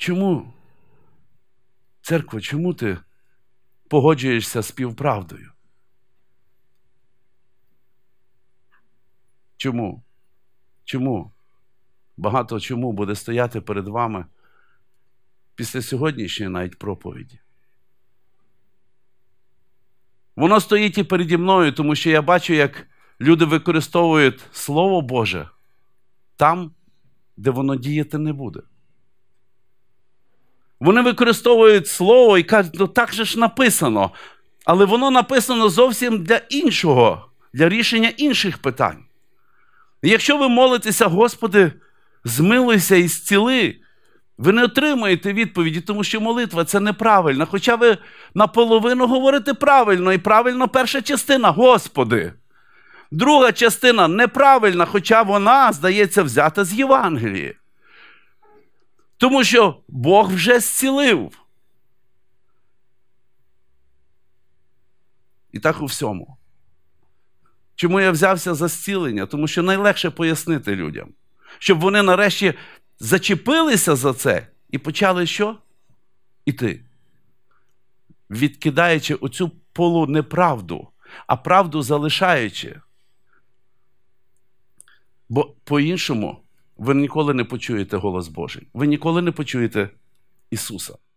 Чому, церква, чому ти погоджуєшся з півправдою? Чому? Чому? Багато чому буде стояти перед вами після сьогоднішньої навіть проповіді? Воно стоїть і переді мною, тому що я бачу, як люди використовують Слово Боже там, де воно діяти не буде. Вони використовують слово і кажуть, ну так же ж написано. Але воно написано зовсім для іншого, для рішення інших питань. І якщо ви молитеся, Господи, змилуйся і зціли, ви не отримуєте відповіді, тому що молитва це неправильна. Хоча ви наполовину говорите правильно, і правильно перша частина Господи. Друга частина неправильна, хоча вона, здається, взята з Євангелії. Тому що Бог вже зцілив. І так у всьому. Чому я взявся за зцілення? Тому що найлегше пояснити людям, щоб вони нарешті зачепилися за це і почали що? Іти. Відкидаючи оцю полунеправду, а правду залишаючи. Бо по-іншому ви ніколи не почуєте голос Божий. Ви ніколи не почуєте Ісуса.